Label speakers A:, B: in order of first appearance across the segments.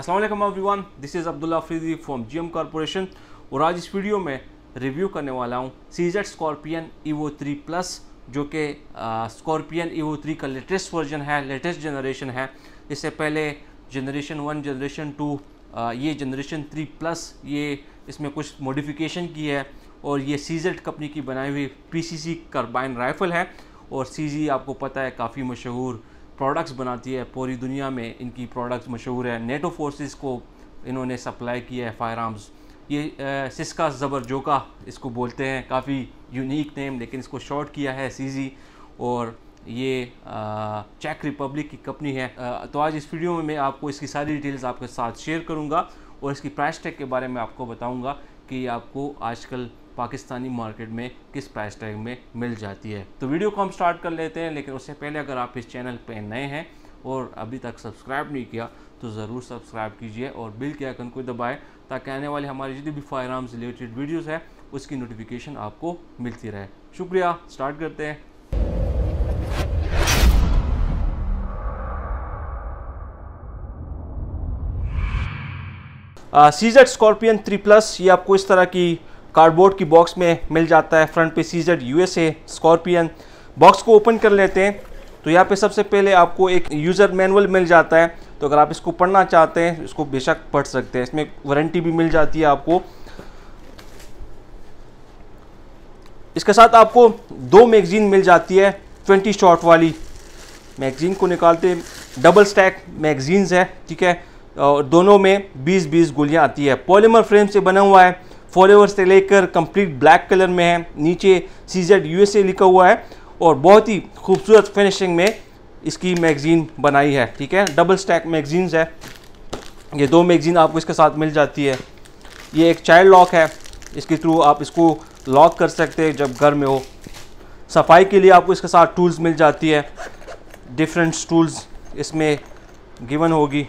A: Aslam everyone this is Abdullah Freeji from M corporation और आज इस वीडियो में रिव्यू करने वाला हूँ Z Scorpion Evo three plus जो कि स्कॉर्पियन ईवो थ्री का लेटेस्ट वर्जन है लेटेस्ट जनरेशन है इससे पहले जनरेशन वन जनरेशन टू ये जनरेशन थ्री प्लस ये इसमें कुछ मॉडिफिकेशन की है और ये जेड कंपनी की बनाई हुई P C C carbine rifle है और सी जी आपको पता है काफ़ी मशहूर प्रोडक्ट्स बनाती है पूरी दुनिया में इनकी प्रोडक्ट्स मशहूर है नेटो फोर्सेस को इन्होंने सप्लाई किया है फायर आर्म्स ये सिस्का ज़बरजोका इसको बोलते हैं काफ़ी यूनिक नेम लेकिन इसको शॉर्ट किया है सीजी और ये चेक रिपब्लिक की कंपनी है तो आज इस वीडियो में मैं आपको इसकी सारी डिटेल्स आपके साथ शेयर करूँगा और इसकी प्राइस टैग के बारे में आपको बताऊँगा कि आपको आजकल पाकिस्तानी मार्केट में किस प्राइस टैग में मिल जाती है तो वीडियो को हम स्टार्ट कर लेते हैं लेकिन उससे पहले अगर आप इस चैनल पर नए हैं और अभी तक सब्सक्राइब नहीं किया तो ज़रूर सब्सक्राइब कीजिए और बिल के आइकन को दबाएं ताकि आने वाले हमारे जितनी भी फायर आर्म्स रिलेटेड वीडियोज़ है उसकी नोटिफिकेशन आपको मिलती रहे शुक्रिया स्टार्ट करते हैं सीजेड स्कॉर्पियन थ्री प्लस ये आपको इस तरह की कार्डबोर्ड की बॉक्स में मिल जाता है फ्रंट पे सीजर यूएसए स्कॉर्पियन बॉक्स को ओपन कर लेते हैं तो यहाँ पे सबसे पहले आपको एक यूज़र मैनुअल मिल जाता है तो अगर आप इसको पढ़ना चाहते हैं इसको बेशक पढ़ सकते हैं इसमें वारंटी भी मिल जाती है आपको इसके साथ आपको दो मैगज़ीन मिल जाती है ट्वेंटी शॉट वाली मैगज़ीन को निकालते डबल स्टैक मैगज़ीन्स है ठीक है और दोनों में 20-20 गोलियां आती है पॉलीमर फ्रेम से बना हुआ है फॉलोवर से लेकर कंप्लीट ब्लैक कलर में है नीचे सी जेड यू लिखा हुआ है और बहुत ही खूबसूरत फिनिशिंग में इसकी मैगज़ीन बनाई है ठीक है डबल स्टैक मैगजीन्स है ये दो मैगज़ीन आपको इसके साथ मिल जाती है ये एक चाइल्ड लॉक है इसके थ्रू आप इसको लॉक कर सकते हैं जब घर में हो सफाई के लिए आपको इसके साथ टूल्स मिल जाती है डिफरेंट टूल्स इसमें गिवन होगी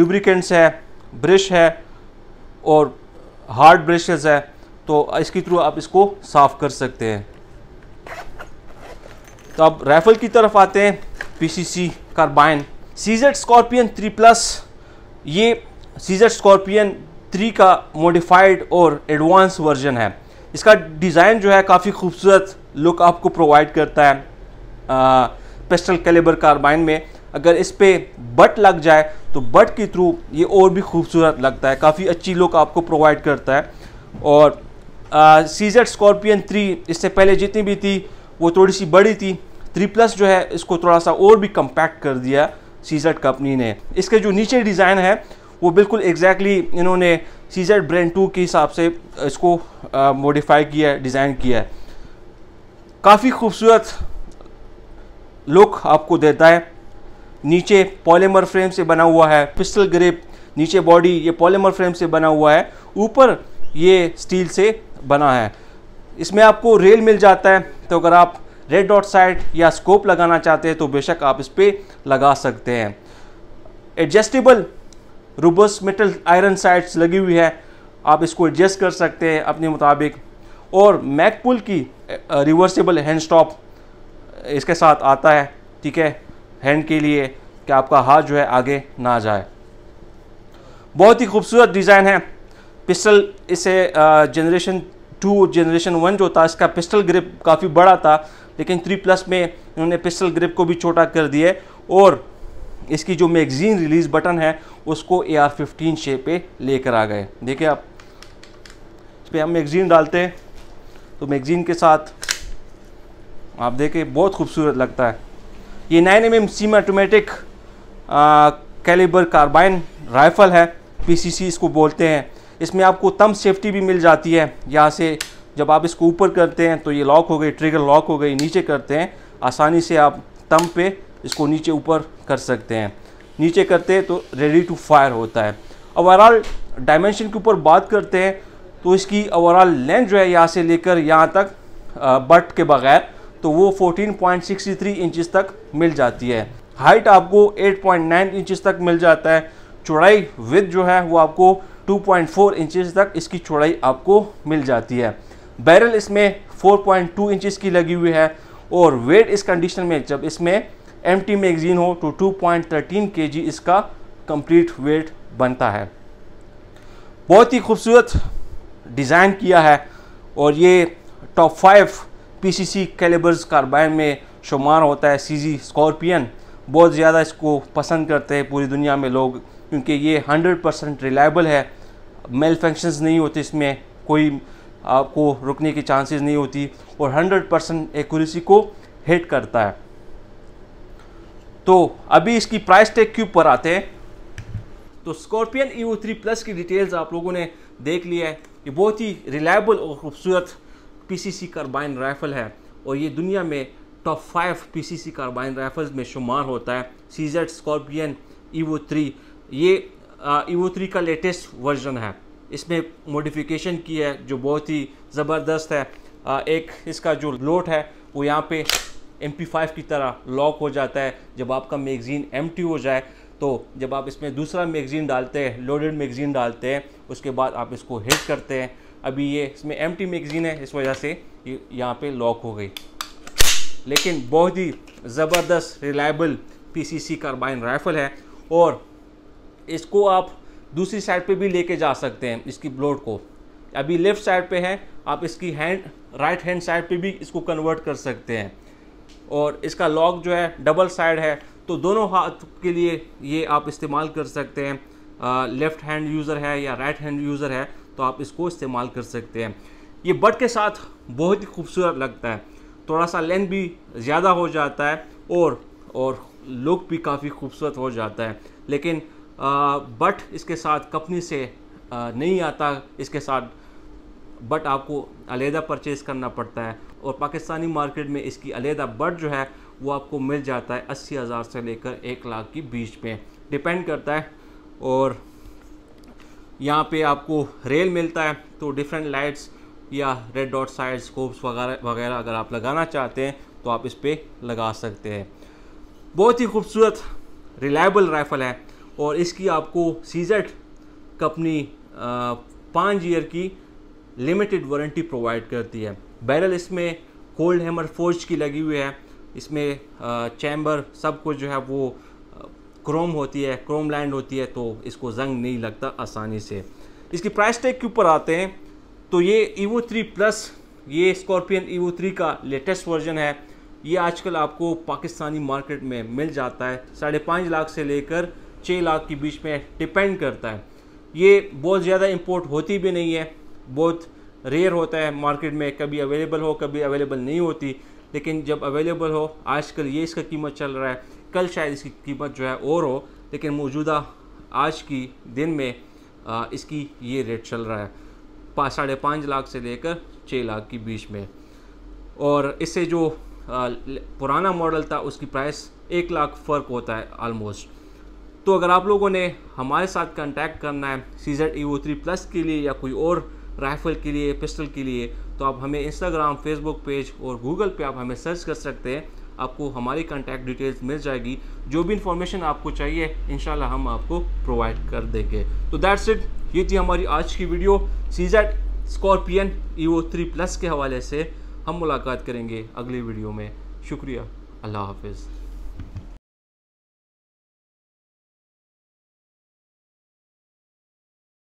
A: लुब्रिकेंट्स है ब्रश है और हार्ड ब्रशेज़ है तो इसके थ्रू आप इसको साफ़ कर सकते हैं तो अब राइफल की तरफ आते हैं PCC carbine CZ Scorpion three plus ये सीजट स्कॉर्पियन थ्री का मॉडिफाइड और एडवांस वर्जन है इसका डिज़ाइन जो है काफ़ी खूबसूरत लुक आपको प्रोवाइड करता है पेस्टल कैलिबर कार्बाइन में अगर इस पर बट लग जाए तो बट के थ्रू ये और भी खूबसूरत लगता है काफ़ी अच्छी लुक आपको प्रोवाइड करता है और सीजेड स्कॉर्पियन थ्री इससे पहले जितनी भी थी वो थोड़ी सी बड़ी थी थ्री प्लस जो है इसको थोड़ा सा और भी कम्पैक्ट कर दिया सीजेड कंपनी ने इसके जो नीचे डिज़ाइन है वो बिल्कुल एग्जैक्टली exactly इन्होंने सीजेड ब्रेंड टू के हिसाब से इसको मॉडिफाई किया है डिज़ाइन किया है काफ़ी खूबसूरत लुक आपको देता है नीचे पॉलीमर फ्रेम से बना हुआ है पिस्टल ग्रिप नीचे बॉडी ये पॉलीमर फ्रेम से बना हुआ है ऊपर ये स्टील से बना है इसमें आपको रेल मिल जाता है तो अगर आप रेड डॉट साइट या स्कोप लगाना चाहते हैं तो बेशक आप इस पर लगा सकते हैं adjustable robust metal iron sights लगी हुई है आप इसको एडजस्ट कर सकते हैं अपने मुताबिक और मैकपुल की रिवर्सेबल हैंड स्टॉप इसके साथ आता है ठीक है हैंड के लिए कि आपका हाथ जो है आगे ना जाए बहुत ही खूबसूरत डिज़ाइन है पिस्टल इसे जनरेशन टू जनरेशन वन जो था इसका पिस्टल ग्रिप काफ़ी बड़ा था लेकिन थ्री प्लस में इन्होंने पिस्टल ग्रिप को भी छोटा कर दिया और इसकी जो मैगज़ीन रिलीज़ बटन है उसको ए आर फिफ्टीन शे पे लेकर आ गए देखिए आप इस पर हम मैगज़ीन डालते हैं तो मैगज़ीन के साथ आप देखें बहुत खूबसूरत लगता है ये 9 M M semi automatic caliber carbine rifle है पीसीसी इसको बोलते हैं इसमें आपको तम सेफ्टी भी मिल जाती है यहाँ से जब आप इसको ऊपर करते हैं तो ये लॉक हो गई ट्रिगर लॉक हो गई नीचे करते हैं आसानी से आप तम पे इसको नीचे ऊपर कर सकते हैं नीचे करते हैं तो रेडी टू फायर होता है ओवरऑल डायमेंशन के ऊपर बात करते हैं तो इसकी ओवरऑल लेंथ जो है यहाँ से लेकर यहाँ तक बट के बगैर तो वो 14.63 इंचेस तक मिल जाती है हाइट आपको 8.9 इंचेस तक मिल जाता है चौड़ाई विद जो है वो आपको 2.4 इंचेस तक इसकी चौड़ाई आपको मिल जाती है बैरल इसमें 4.2 इंचेस की लगी हुई है और वेट इस कंडीशन में जब इसमें एम टी मैगजीन हो तो 2.13 पॉइंट इसका कंप्लीट वेट बनता है बहुत ही खूबसूरत डिज़ाइन किया है और ये top five PCC calibers carbine में शुमार होता है सीजी स्कॉर्पियन बहुत ज़्यादा इसको पसंद करते हैं पूरी दुनिया में लोग क्योंकि ये 100 परसेंट रिलायबल है मेल फंक्शंस नहीं होते इसमें कोई आपको रुकने की चांसेस नहीं होती और 100 परसेंट एक को हिट करता है तो अभी इसकी प्राइस टैग क्यूब पर आते हैं तो स्कॉर्पियन ई थ्री प्लस की डिटेल्स आप लोगों ने देख लिया है ये बहुत ही रिलायबल और खूबसूरत पीसीसी कार्बाइन राइफ़ल है और ये दुनिया में top five PCC carbine rifles में शुमार होता है सीजेड स्कॉर्पियन ईवो थ्री ये ईवो थ्री का लेटेस्ट वर्जन है इसमें मॉडिफिकेशन की है जो बहुत ही ज़बरदस्त है आ, एक इसका जो लोट है वो यहाँ पे एम फाइव की तरह लॉक हो जाता है जब आपका मैगज़ीन एम हो जाए तो जब आप इसमें दूसरा मैगज़ीन डालते हैं लोडेड मैगज़ीन डालते हैं उसके बाद आप इसको हिट करते हैं अभी ये इसमें एम टी मैगजीन है इस वजह से ये यहाँ पर लॉक हो गई लेकिन बहुत ही ज़बरदस्त रिलायबल पीसीसी कार्बाइन राइफ़ल है और इसको आप दूसरी साइड पे भी लेके जा सकते हैं इसकी ब्लोड को अभी लेफ़्ट साइड पे है आप इसकी हैंड राइट हैंड साइड पे भी इसको कन्वर्ट कर सकते हैं और इसका लॉक जो है डबल साइड है तो दोनों हाथ के लिए ये आप इस्तेमाल कर सकते हैं लेफ़्ट हैंड यूज़र है या राइट हैंड यूज़र है तो आप इसको इस्तेमाल कर सकते हैं ये बट के साथ बहुत ही खूबसूरत लगता है थोड़ा सा लेंथ भी ज़्यादा हो जाता है और और लुक भी काफ़ी खूबसूरत हो जाता है लेकिन आ, बट इसके साथ कंपनी से आ, नहीं आता इसके साथ बट आपको अलहदा परचेज़ करना पड़ता है और पाकिस्तानी मार्केट में इसकी अलहदा बट जो है वो आपको मिल जाता है अस्सी हज़ार से लेकर एक लाख के बीच में डिपेंड करता है और यहाँ पे आपको रेल मिलता है तो डिफरेंट लाइट्स या रेड डॉट साइड स्कोप्स वगैरह वगैरह अगर आप लगाना चाहते हैं तो आप इस पर लगा सकते हैं बहुत ही खूबसूरत रिलायबल राइफ़ल है और इसकी आपको सीजेट कंपनी पाँच ईयर की लिमिटेड वारंटी प्रोवाइड करती है बैरल इसमें कोल्ड हैमर फोर्ज की लगी हुई है इसमें चैम्बर सब कुछ जो है वो क्रोम होती है क्रोम लैंड होती है तो इसको जंग नहीं लगता आसानी से इसकी प्राइस टैग के ऊपर आते हैं तो ये ईवो थ्री प्लस ये स्कॉर्पियन ईवो थ्री का लेटेस्ट वर्जन है ये आजकल आपको पाकिस्तानी मार्केट में मिल जाता है साढ़े पाँच लाख से लेकर छः लाख के बीच में डिपेंड करता है ये बहुत ज़्यादा इम्पोर्ट होती भी नहीं है बहुत रेयर होता है मार्केट में कभी अवेलेबल हो कभी अवेलेबल नहीं होती लेकिन जब अवेलेबल हो आजकल ये इसका कीमत चल रहा है कल शायद इसकी कीमत जो है और हो लेकिन मौजूदा आज की दिन में आ, इसकी ये रेट चल रहा है पाँच साढ़े पाँच लाख से लेकर छः लाख के बीच में और इससे जो आ, पुराना मॉडल था उसकी प्राइस एक लाख फ़र्क होता है आलमोस्ट तो अगर आप लोगों ने हमारे साथ कांटेक्ट करना है सीजर ई थ्री प्लस के लिए या कोई और राइफ़ल के लिए पिस्टल के लिए तो आप हमें इंस्टाग्राम फेसबुक पेज और गूगल पे आप हमें सर्च कर सकते हैं आपको हमारी कॉन्टैक्ट डिटेल्स मिल जाएगी जो भी इन्फॉर्मेशन आपको चाहिए इन हम आपको प्रोवाइड कर देंगे तो दैट्स इट ये थी हमारी आज की video CZ Scorpion Evo three plus के हवाले से हम मुलाकात करेंगे अगली वीडियो में शुक्रिया अल्लाह हाफिज़